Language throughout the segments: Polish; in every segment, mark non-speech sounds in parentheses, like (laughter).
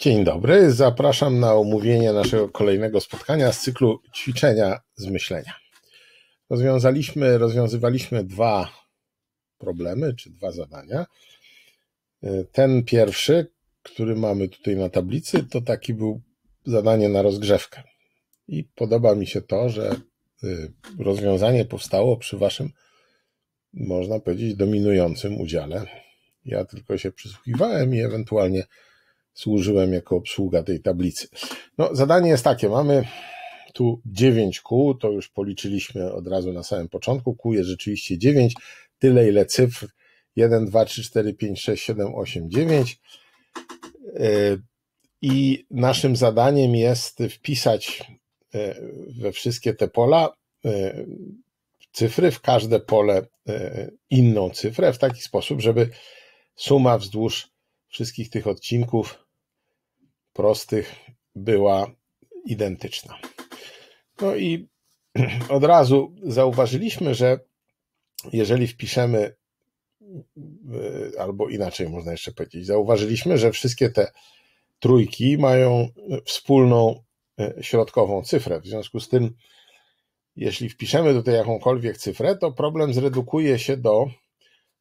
Dzień dobry, zapraszam na omówienie naszego kolejnego spotkania z cyklu ćwiczenia z myślenia. Rozwiązaliśmy, rozwiązywaliśmy dwa problemy czy dwa zadania. Ten pierwszy, który mamy tutaj na tablicy, to taki był zadanie na rozgrzewkę. I podoba mi się to, że y, rozwiązanie powstało przy waszym, można powiedzieć, dominującym udziale. Ja tylko się przysłuchiwałem i ewentualnie służyłem jako obsługa tej tablicy. No, zadanie jest takie, mamy tu 9 kół, to już policzyliśmy od razu na samym początku, kół jest rzeczywiście 9, tyle ile cyfr, 1, 2, 3, 4, 5, 6, 7, 8, 9 i naszym zadaniem jest wpisać e, we wszystkie te pola e, cyfry, w każde pole e, inną cyfrę, w taki sposób, żeby suma wzdłuż wszystkich tych odcinków prostych była identyczna. No i (clears throat) od razu zauważyliśmy, że jeżeli wpiszemy, e, albo inaczej można jeszcze powiedzieć, zauważyliśmy, że wszystkie te trójki mają wspólną e, środkową cyfrę. W związku z tym, jeśli wpiszemy tutaj jakąkolwiek cyfrę, to problem zredukuje się do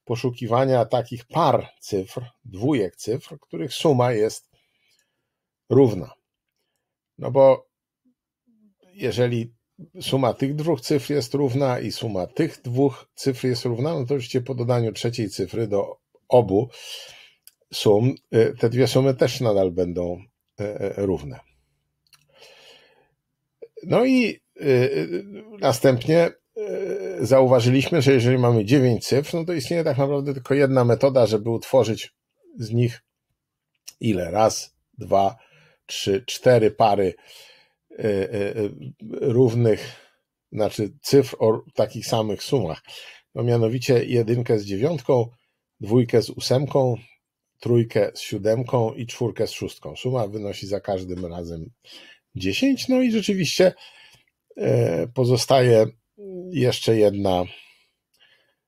poszukiwania takich par cyfr, dwójek cyfr, których suma jest równa. No bo jeżeli suma tych dwóch cyfr jest równa i suma tych dwóch cyfr jest równa, no to oczywiście po dodaniu trzeciej cyfry do obu sum, y, te dwie sumy też nadal będą y, y, równe. No i następnie zauważyliśmy, że jeżeli mamy 9 cyfr, no to istnieje tak naprawdę tylko jedna metoda, żeby utworzyć z nich ile? Raz, dwa, czy cztery pary e, e, e, równych, znaczy cyfr o takich samych sumach. No mianowicie jedynkę z dziewiątką, dwójkę z ósemką, trójkę z siódemką i czwórkę z szóstką. Suma wynosi za każdym razem 10. No i rzeczywiście pozostaje jeszcze jedna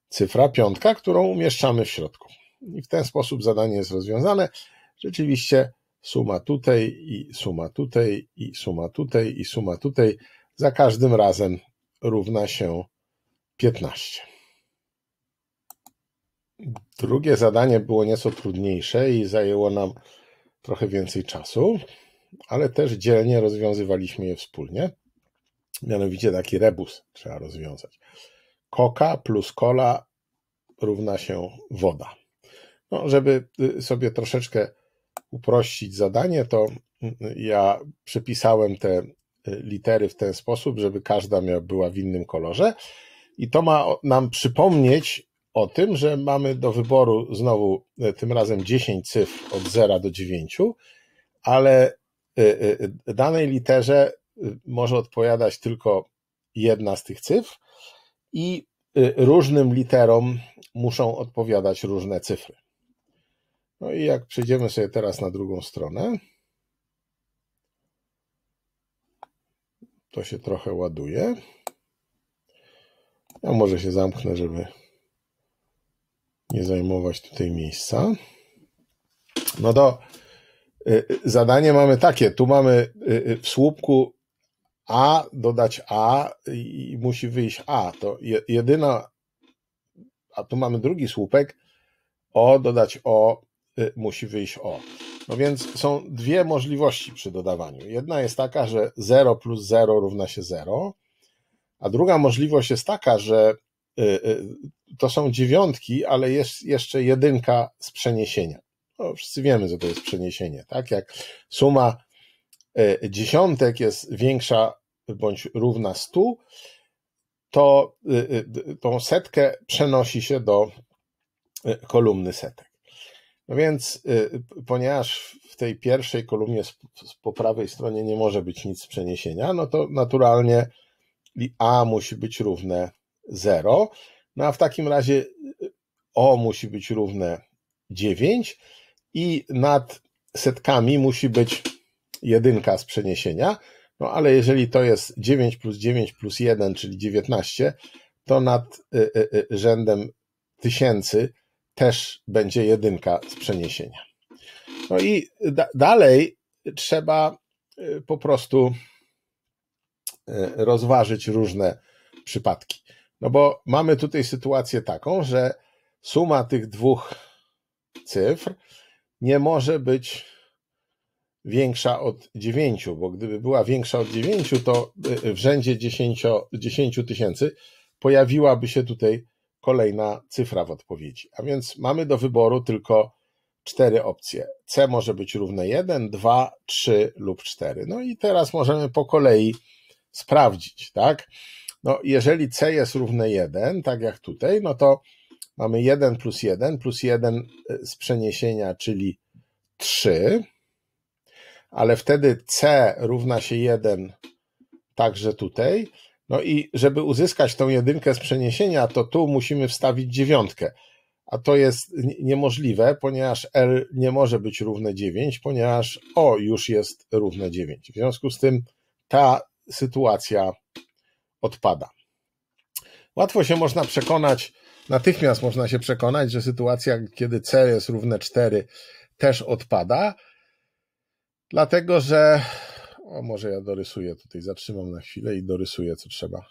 cyfra, piątka, którą umieszczamy w środku. I w ten sposób zadanie jest rozwiązane. Rzeczywiście Suma tutaj i suma tutaj i suma tutaj i suma tutaj za każdym razem równa się 15. Drugie zadanie było nieco trudniejsze i zajęło nam trochę więcej czasu, ale też dzielnie rozwiązywaliśmy je wspólnie. Mianowicie taki rebus trzeba rozwiązać. Koka plus cola równa się woda. No, żeby y, sobie troszeczkę uprościć zadanie, to ja przypisałem te litery w ten sposób, żeby każda miała, była w innym kolorze. I to ma nam przypomnieć o tym, że mamy do wyboru znowu e, tym razem 10 cyfr od 0 do 9, ale e, e, danej literze może odpowiadać tylko jedna z tych cyfr i różnym literom muszą odpowiadać różne cyfry. No i jak przejdziemy sobie teraz na drugą stronę, to się trochę ładuje. Ja może się zamknę, żeby nie zajmować tutaj miejsca. No to y, y, zadanie mamy takie. Tu mamy y, w słupku A dodać A i musi wyjść A. To jedyna, a tu mamy drugi słupek O dodać O Y, musi wyjść O. No więc są dwie możliwości przy dodawaniu. Jedna jest taka, że 0 plus 0 równa się 0, a druga możliwość jest taka, że y, y, to są dziewiątki, ale jest jeszcze jedynka z przeniesienia. No, wszyscy wiemy, że to jest przeniesienie, tak? Jak suma dziesiątek jest większa bądź równa 100, to tą setkę przenosi się do kolumny setek. No więc, y, ponieważ w tej pierwszej kolumnie z, z, po prawej stronie nie może być nic przeniesienia, no to naturalnie A musi być równe 0. No a w takim razie y, O musi być równe 9 i nad setkami musi być jedynka z przeniesienia. No ale jeżeli to jest 9 plus 9 plus 1, czyli 19, to nad y, y, y, rzędem tysięcy też będzie jedynka z przeniesienia. No i da dalej trzeba y, po prostu y, rozważyć różne przypadki. No bo mamy tutaj sytuację taką, że suma tych dwóch cyfr nie może być większa od 9, bo gdyby była większa od 9, to y, w rzędzie 10 tysięcy pojawiłaby się tutaj kolejna cyfra w odpowiedzi. A więc mamy do wyboru tylko cztery opcje. C może być równe 1, 2, 3 lub 4. No i teraz możemy po kolei sprawdzić, tak? No, jeżeli C jest równe 1, tak jak tutaj, no to mamy 1 plus 1 plus 1 y, z przeniesienia, czyli 3, ale wtedy C równa się 1 także tutaj, no i żeby uzyskać tą jedynkę z przeniesienia, to tu musimy wstawić dziewiątkę. A to jest niemożliwe, ponieważ L nie może być równe 9, ponieważ O już jest równe 9. W związku z tym ta sytuacja odpada. Łatwo się można przekonać, natychmiast można się przekonać, że sytuacja, kiedy C jest równe 4, też odpada, dlatego że o, może ja dorysuję tutaj, zatrzymam na chwilę i dorysuję co trzeba.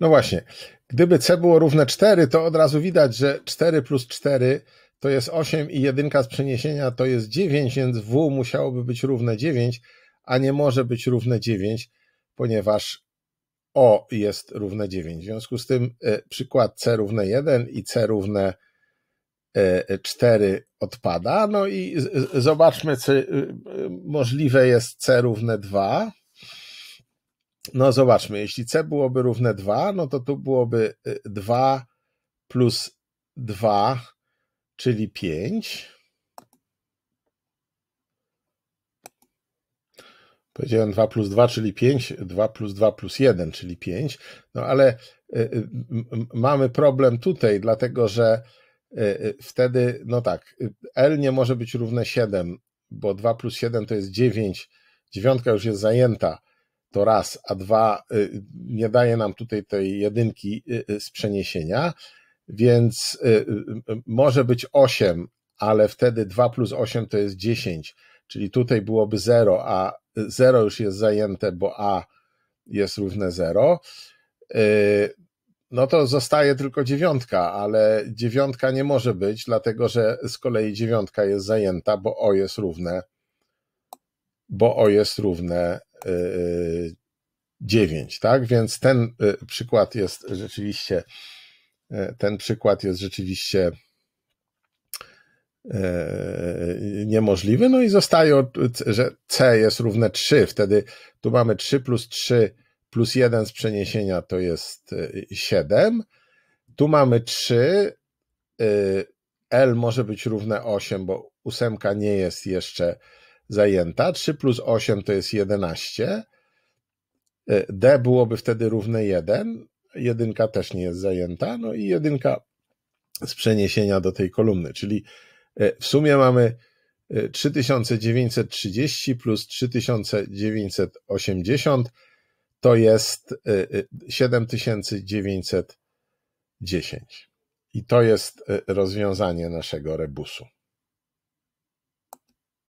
No właśnie, gdyby C było równe 4, to od razu widać, że 4 plus 4 to jest 8 i 1 z przeniesienia to jest 9, więc W musiałoby być równe 9, a nie może być równe 9, ponieważ O jest równe 9. W związku z tym e, przykład C równe 1 i C równe 4 e, odpada. No i zobaczmy, czy y, y, możliwe jest C równe 2. No zobaczmy, jeśli C byłoby równe 2, no to tu byłoby 2 y, plus 2, czyli 5. Powiedziałem 2 plus 2, czyli 5, 2 plus 2 plus 1, czyli 5. No ale mamy problem tutaj, dlatego że Y, y, wtedy, no tak, y, L nie może być równe 7, bo 2 plus 7 to jest 9, 9 już jest zajęta, to raz, a 2 nie daje nam tutaj tej jedynki z przeniesienia, więc może być 8, ale wtedy 2 plus 8 to jest 10, czyli tutaj byłoby 0, a 0 już jest zajęte, bo A jest równe 0. No to zostaje tylko dziewiątka, ale dziewiątka nie może być, dlatego że z kolei dziewiątka jest zajęta, bo O jest równe, bo O jest równe yy, 9, y, tak? Więc y, y, ten przykład jest rzeczywiście, ten przykład jest rzeczywiście niemożliwy. No i zostaje, że C jest równe 3. Wtedy tu mamy 3 plus 3 plus 1 z przeniesienia to jest 7. Y, tu mamy 3. Y, L może być równe 8, bo ósemka nie jest jeszcze zajęta. 3 plus 8 to jest 11. Y, D byłoby wtedy równe 1. Jedynka też nie jest zajęta. No i jedynka z przeniesienia do tej kolumny, czyli w sumie mamy 3930 plus 3980 to jest 7910. Y, y, I to jest y, rozwiązanie naszego rebusu.